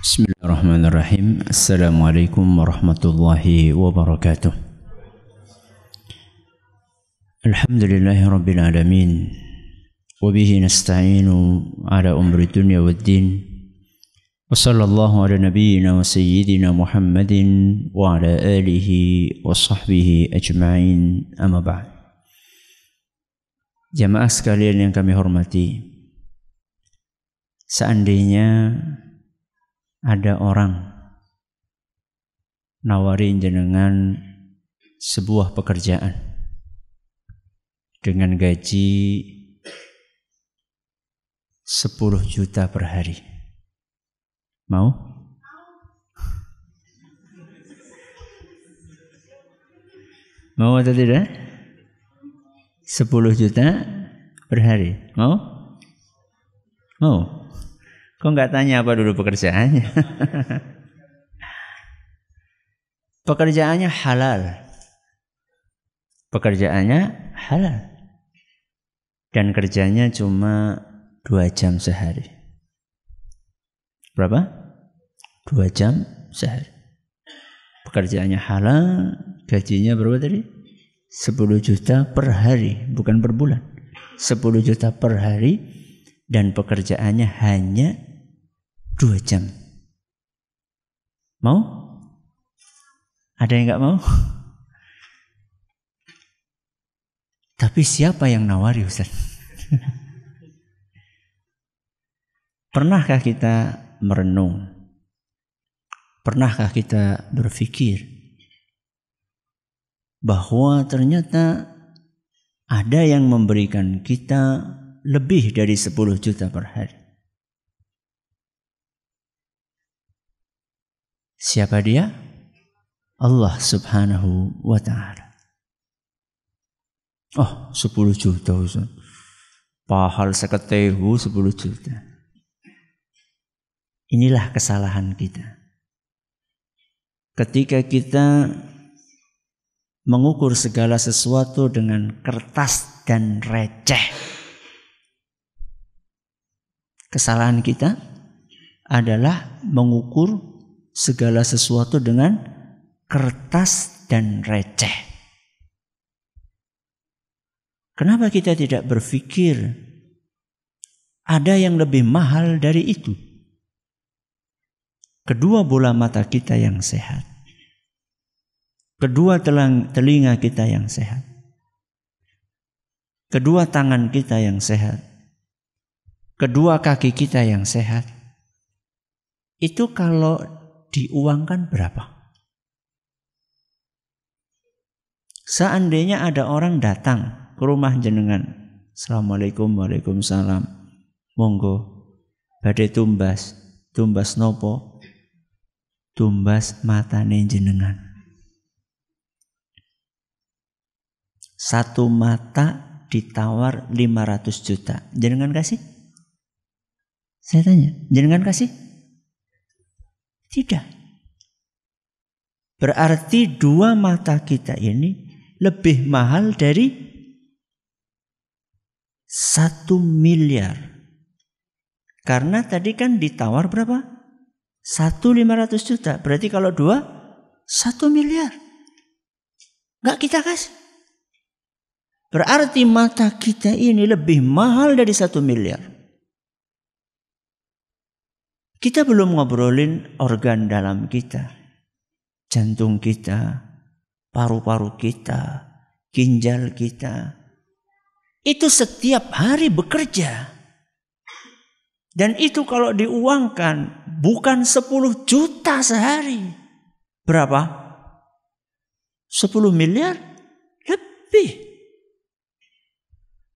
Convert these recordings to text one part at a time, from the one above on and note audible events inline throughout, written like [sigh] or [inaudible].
بسم الله الرحمن الرحيم السلام عليكم ورحمة الله وبركاته الحمد لله رب العالمين وبه نستعين على أمر الدنيا والدين وصلى الله على نبينا وسيدنا محمد وعلى آله وصحبه أجمعين أما بعد جماعة sekalian yang kami hormati Seandainya ada orang nawarin jenengan sebuah pekerjaan dengan gaji 10 juta per hari. Mau? Mau atau tidak? 10 juta per hari. Mau? Mau? Kok nggak tanya apa dulu pekerjaannya? [laughs] pekerjaannya halal. Pekerjaannya halal. Dan kerjanya cuma dua jam sehari. Berapa? Dua jam sehari. Pekerjaannya halal, gajinya berapa tadi? 10 juta per hari, bukan per bulan. 10 juta per hari dan pekerjaannya hanya dua jam. Mau? Ada yang nggak mau? Tapi siapa yang nawari Ustaz? Pernahkah kita merenung? Pernahkah kita berpikir bahwa ternyata ada yang memberikan kita lebih dari 10 juta per hari? Siapa dia? Allah subhanahu wa ta'ala. Oh, 10 juta Pahal seketehu 10 juta. Inilah kesalahan kita. Ketika kita mengukur segala sesuatu dengan kertas dan receh. Kesalahan kita adalah mengukur segala sesuatu dengan kertas dan receh. Kenapa kita tidak berpikir ada yang lebih mahal dari itu? Kedua bola mata kita yang sehat. Kedua telinga kita yang sehat. Kedua tangan kita yang sehat. Kedua kaki kita yang sehat. Itu kalau diuangkan berapa? Seandainya ada orang datang ke rumah jenengan, Assalamualaikum Waalaikumsalam, monggo, badai tumbas, tumbas nopo, tumbas matane jenengan. Satu mata ditawar 500 juta. Jenengan kasih? Saya tanya, jenengan kasih? Tidak. Berarti dua mata kita ini lebih mahal dari satu miliar. Karena tadi kan ditawar berapa? Satu lima ratus juta. Berarti kalau dua, satu miliar. Enggak kita kasih. Berarti mata kita ini lebih mahal dari satu miliar. Kita belum ngobrolin organ dalam kita. Jantung kita, paru-paru kita, ginjal kita. Itu setiap hari bekerja. Dan itu kalau diuangkan bukan 10 juta sehari. Berapa? 10 miliar lebih.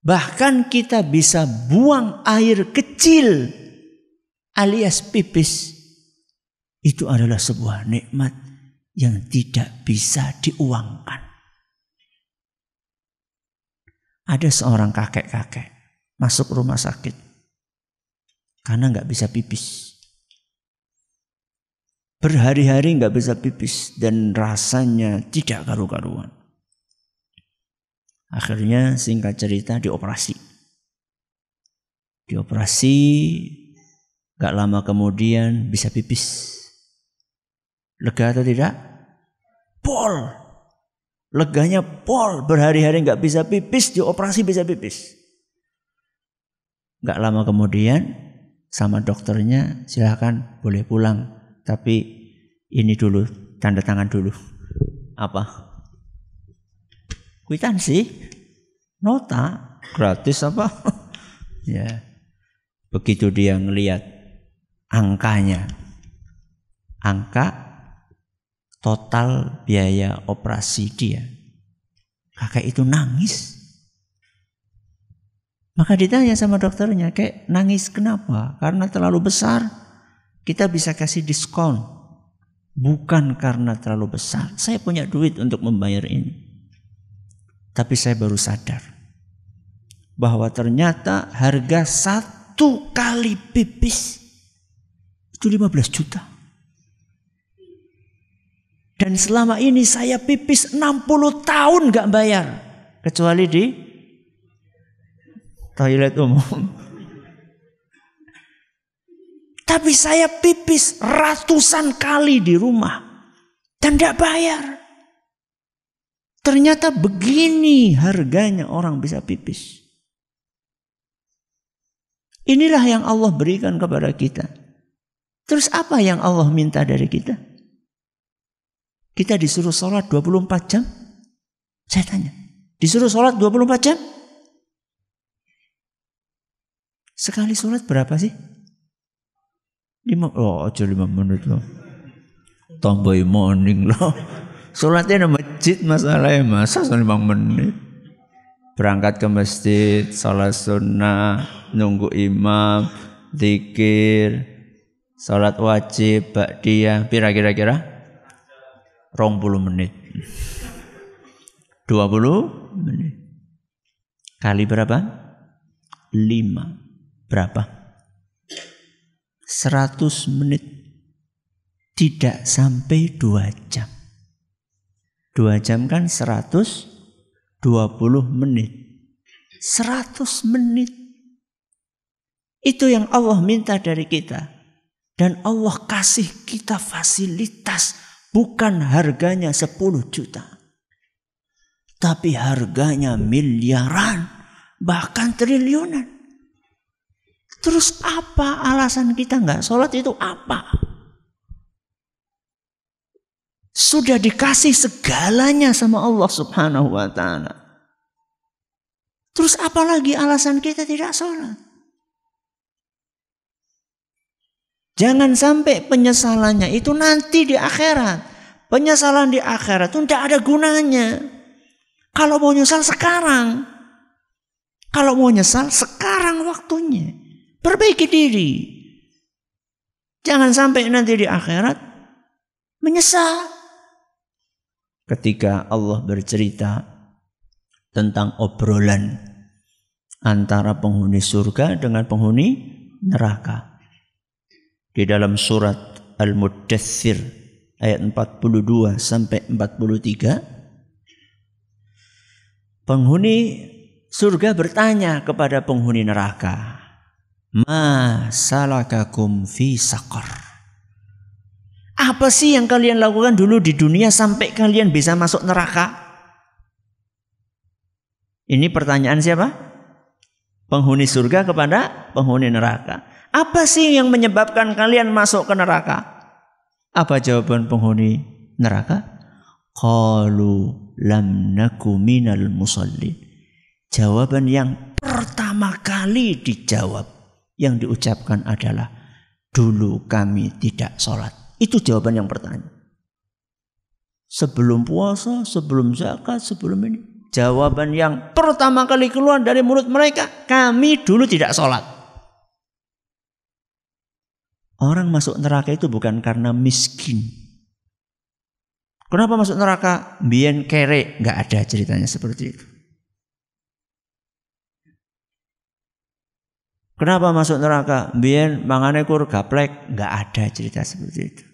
Bahkan kita bisa buang air kecil alias pipis itu adalah sebuah nikmat yang tidak bisa diuangkan. Ada seorang kakek-kakek masuk rumah sakit karena nggak bisa pipis. Berhari-hari nggak bisa pipis dan rasanya tidak karu-karuan. Akhirnya singkat cerita dioperasi. Dioperasi Gak lama kemudian bisa pipis. Lega atau tidak? Pol. Leganya pol. Berhari-hari gak bisa pipis. Dioperasi bisa pipis. Gak lama kemudian sama dokternya silahkan boleh pulang. Tapi ini dulu. Tanda tangan dulu. Apa? Kuitansi. Nota. Gratis apa? [laughs] ya. Begitu dia ngeliat angkanya. Angka total biaya operasi dia. Kakek itu nangis. Maka ditanya sama dokternya, kayak nangis kenapa? Karena terlalu besar. Kita bisa kasih diskon. Bukan karena terlalu besar. Saya punya duit untuk membayar ini." Tapi saya baru sadar bahwa ternyata harga satu kali pipis itu 15 juta. Dan selama ini saya pipis 60 tahun gak bayar. Kecuali di toilet umum. Tapi saya pipis ratusan kali di rumah. Dan gak bayar. Ternyata begini harganya orang bisa pipis. Inilah yang Allah berikan kepada kita. Terus apa yang Allah minta dari kita? Kita disuruh sholat 24 jam? Saya tanya. Disuruh sholat 24 jam? Sekali sholat berapa sih? Lima, oh aja lima menit loh. Tambah morning loh. Sholatnya di masjid masalahnya masa lima menit. Berangkat ke masjid, sholat sunnah, nunggu imam, zikir, Salat wajib ba'diyah pira kira-kira? Rong puluh menit. 20 menit. Kali berapa? Lima Berapa? Seratus menit. Tidak sampai dua jam. Dua jam kan seratus dua puluh menit. Seratus menit. Itu yang Allah minta dari kita dan Allah kasih kita fasilitas bukan harganya 10 juta. Tapi harganya miliaran, bahkan triliunan. Terus apa alasan kita nggak sholat itu apa? Sudah dikasih segalanya sama Allah subhanahu wa ta'ala. Terus apalagi alasan kita tidak sholat? Jangan sampai penyesalannya itu nanti di akhirat. Penyesalan di akhirat itu tidak ada gunanya. Kalau mau nyesal sekarang. Kalau mau nyesal sekarang waktunya. Perbaiki diri. Jangan sampai nanti di akhirat menyesal. Ketika Allah bercerita tentang obrolan antara penghuni surga dengan penghuni neraka di dalam surat Al-Muddathir ayat 42 sampai 43 penghuni surga bertanya kepada penghuni neraka ma salakakum fi saqar apa sih yang kalian lakukan dulu di dunia sampai kalian bisa masuk neraka ini pertanyaan siapa penghuni surga kepada penghuni neraka apa sih yang menyebabkan kalian masuk ke neraka? Apa jawaban penghuni neraka? Qalu lam naku minal musalli. Jawaban yang pertama kali dijawab yang diucapkan adalah dulu kami tidak sholat. Itu jawaban yang pertama. Sebelum puasa, sebelum zakat, sebelum ini. Jawaban yang pertama kali keluar dari mulut mereka, kami dulu tidak sholat. Orang masuk neraka itu bukan karena miskin. Kenapa masuk neraka? Bian kere, nggak ada ceritanya seperti itu. Kenapa masuk neraka? Bian mangane kur gaplek, nggak ada cerita seperti itu.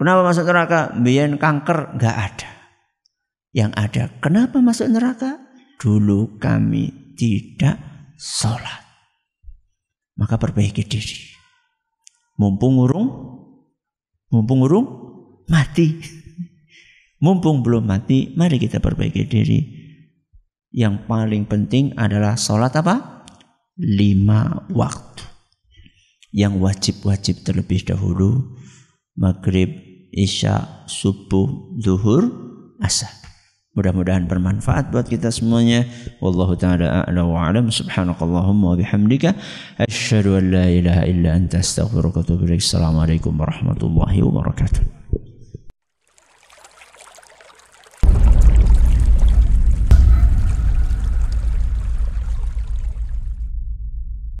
Kenapa masuk neraka? Bian kanker, nggak ada. Yang ada, kenapa masuk neraka? Dulu kami tidak sholat maka perbaiki diri. Mumpung urung, mumpung urung mati. Mumpung belum mati, mari kita perbaiki diri. Yang paling penting adalah sholat apa? Lima waktu. Yang wajib-wajib terlebih dahulu. Maghrib, Isya, Subuh, Duhur, Asar. Mudah-mudahan bermanfaat buat kita semuanya. Wallahu taala a'la wa a'lam. Subhanakallahumma wa bihamdika asyhadu an la ilaha illa anta astaghfiruka wa atubu ilaik. Assalamualaikum warahmatullahi wabarakatuh.